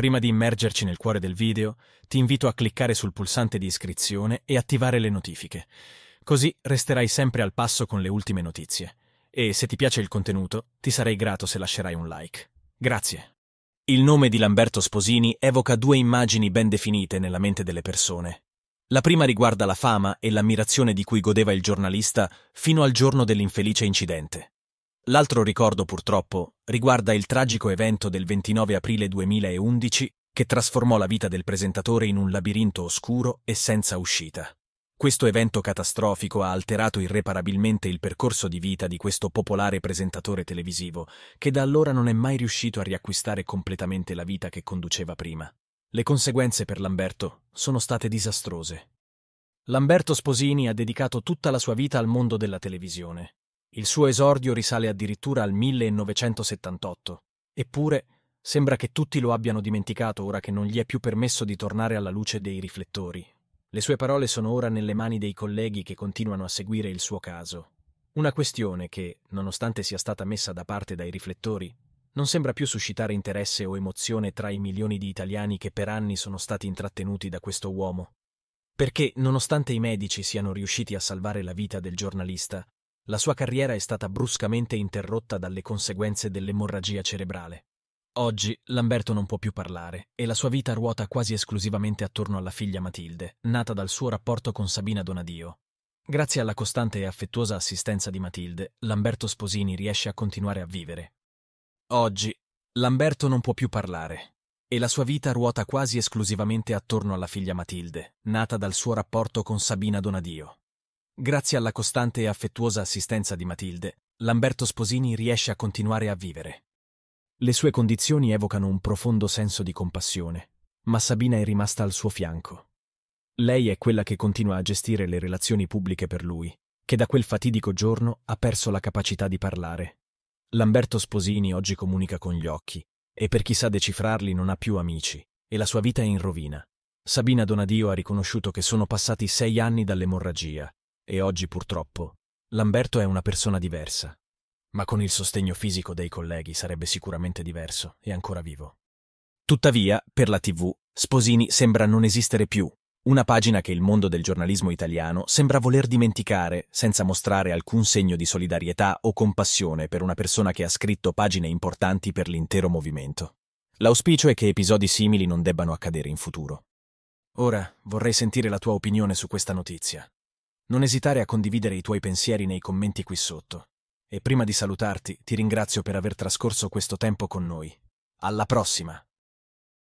Prima di immergerci nel cuore del video, ti invito a cliccare sul pulsante di iscrizione e attivare le notifiche. Così resterai sempre al passo con le ultime notizie. E se ti piace il contenuto, ti sarei grato se lascerai un like. Grazie. Il nome di Lamberto Sposini evoca due immagini ben definite nella mente delle persone. La prima riguarda la fama e l'ammirazione di cui godeva il giornalista fino al giorno dell'infelice incidente. L'altro ricordo purtroppo riguarda il tragico evento del 29 aprile 2011 che trasformò la vita del presentatore in un labirinto oscuro e senza uscita. Questo evento catastrofico ha alterato irreparabilmente il percorso di vita di questo popolare presentatore televisivo, che da allora non è mai riuscito a riacquistare completamente la vita che conduceva prima. Le conseguenze per Lamberto sono state disastrose. Lamberto Sposini ha dedicato tutta la sua vita al mondo della televisione. Il suo esordio risale addirittura al 1978. Eppure, sembra che tutti lo abbiano dimenticato ora che non gli è più permesso di tornare alla luce dei riflettori. Le sue parole sono ora nelle mani dei colleghi che continuano a seguire il suo caso. Una questione che, nonostante sia stata messa da parte dai riflettori, non sembra più suscitare interesse o emozione tra i milioni di italiani che per anni sono stati intrattenuti da questo uomo. Perché, nonostante i medici siano riusciti a salvare la vita del giornalista, la sua carriera è stata bruscamente interrotta dalle conseguenze dell'emorragia cerebrale. Oggi Lamberto non può più parlare e la sua vita ruota quasi esclusivamente attorno alla figlia Matilde, nata dal suo rapporto con Sabina Donadio. Grazie alla costante e affettuosa assistenza di Matilde, Lamberto Sposini riesce a continuare a vivere. Oggi Lamberto non può più parlare e la sua vita ruota quasi esclusivamente attorno alla figlia Matilde, nata dal suo rapporto con Sabina Donadio. Grazie alla costante e affettuosa assistenza di Matilde, Lamberto Sposini riesce a continuare a vivere. Le sue condizioni evocano un profondo senso di compassione, ma Sabina è rimasta al suo fianco. Lei è quella che continua a gestire le relazioni pubbliche per lui, che da quel fatidico giorno ha perso la capacità di parlare. Lamberto Sposini oggi comunica con gli occhi, e per chi sa decifrarli non ha più amici, e la sua vita è in rovina. Sabina Donadio ha riconosciuto che sono passati sei anni dall'emorragia, e oggi purtroppo Lamberto è una persona diversa, ma con il sostegno fisico dei colleghi sarebbe sicuramente diverso e ancora vivo. Tuttavia, per la TV, Sposini sembra non esistere più, una pagina che il mondo del giornalismo italiano sembra voler dimenticare senza mostrare alcun segno di solidarietà o compassione per una persona che ha scritto pagine importanti per l'intero movimento. L'auspicio è che episodi simili non debbano accadere in futuro. Ora vorrei sentire la tua opinione su questa notizia. Non esitare a condividere i tuoi pensieri nei commenti qui sotto. E prima di salutarti, ti ringrazio per aver trascorso questo tempo con noi. Alla prossima!